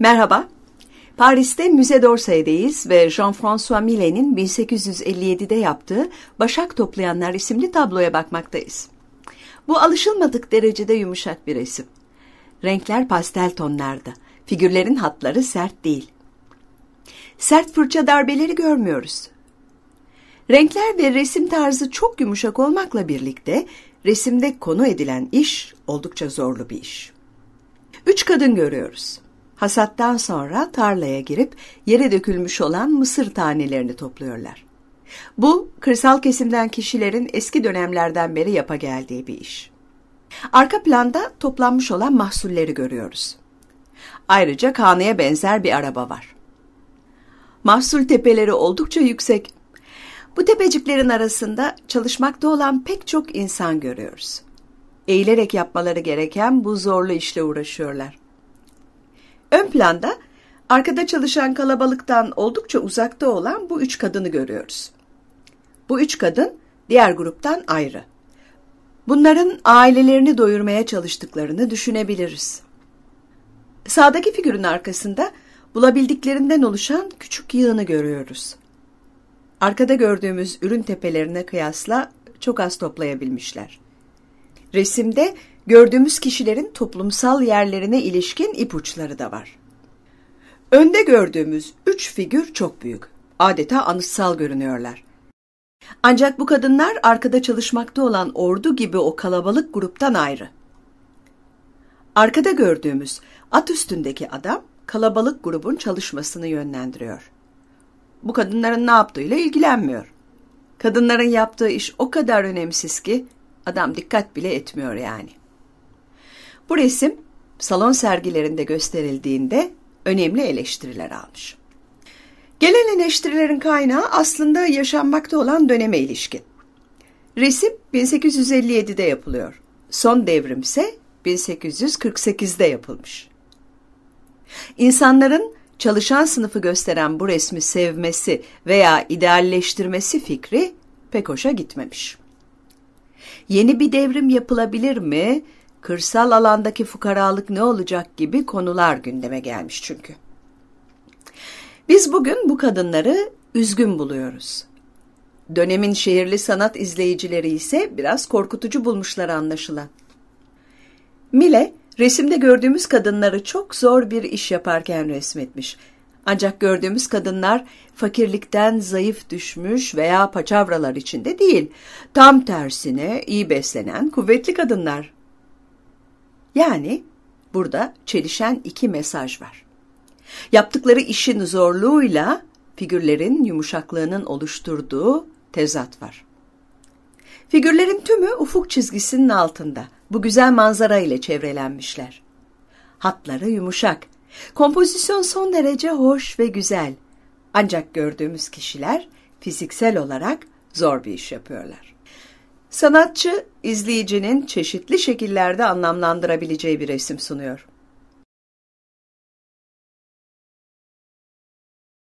Merhaba. Paris'te Müze Dorsay'dayız ve Jean-François Millet'in 1857'de yaptığı Başak Toplayanlar isimli tabloya bakmaktayız. Bu alışılmadık derecede yumuşak bir resim. Renkler pastel tonlarda. Figürlerin hatları sert değil. Sert fırça darbeleri görmüyoruz. Renkler ve resim tarzı çok yumuşak olmakla birlikte resimde konu edilen iş oldukça zorlu bir iş. Üç kadın görüyoruz. Hasattan sonra tarlaya girip yere dökülmüş olan mısır tanelerini topluyorlar. Bu kırsal kesimden kişilerin eski dönemlerden beri yapa geldiği bir iş. Arka planda toplanmış olan mahsulleri görüyoruz. Ayrıca kaneye benzer bir araba var. Mahsul tepeleri oldukça yüksek. Bu tepeciklerin arasında çalışmakta olan pek çok insan görüyoruz. Eğilerek yapmaları gereken bu zorlu işle uğraşıyorlar. Ön planda arkada çalışan kalabalıktan oldukça uzakta olan bu üç kadını görüyoruz. Bu üç kadın diğer gruptan ayrı. Bunların ailelerini doyurmaya çalıştıklarını düşünebiliriz. Sağdaki figürün arkasında bulabildiklerinden oluşan küçük yığını görüyoruz. Arkada gördüğümüz ürün tepelerine kıyasla çok az toplayabilmişler. Resimde gördüğümüz kişilerin toplumsal yerlerine ilişkin ipuçları da var. Önde gördüğümüz üç figür çok büyük. Adeta anıtsal görünüyorlar. Ancak bu kadınlar arkada çalışmakta olan ordu gibi o kalabalık gruptan ayrı. Arkada gördüğümüz at üstündeki adam kalabalık grubun çalışmasını yönlendiriyor. Bu kadınların ne yaptığıyla ilgilenmiyor. Kadınların yaptığı iş o kadar önemsiz ki adam dikkat bile etmiyor yani. Bu resim salon sergilerinde gösterildiğinde önemli eleştiriler almış. Gelen eleştirilerin kaynağı aslında yaşanmakta olan döneme ilişkin. Resim 1857'de yapılıyor. Son devrim ise 1848'de yapılmış. İnsanların çalışan sınıfı gösteren bu resmi sevmesi veya idealleştirmesi fikri pek hoşa gitmemiş. Yeni bir devrim yapılabilir mi? kırsal alandaki fukaralık ne olacak gibi konular gündeme gelmiş çünkü. Biz bugün bu kadınları üzgün buluyoruz. Dönemin şehirli sanat izleyicileri ise biraz korkutucu bulmuşlar anlaşılan. Mile, resimde gördüğümüz kadınları çok zor bir iş yaparken resmetmiş. Ancak gördüğümüz kadınlar fakirlikten zayıf düşmüş veya paçavralar içinde değil. Tam tersine iyi beslenen, kuvvetli kadınlar. Yani burada çelişen iki mesaj var. Yaptıkları işin zorluğuyla figürlerin yumuşaklığının oluşturduğu tezat var. Figürlerin tümü ufuk çizgisinin altında, bu güzel manzara ile çevrelenmişler. Hatları yumuşak, kompozisyon son derece hoş ve güzel. Ancak gördüğümüz kişiler fiziksel olarak zor bir iş yapıyorlar. Sanatçı, izleyicinin çeşitli şekillerde anlamlandırabileceği bir resim sunuyor.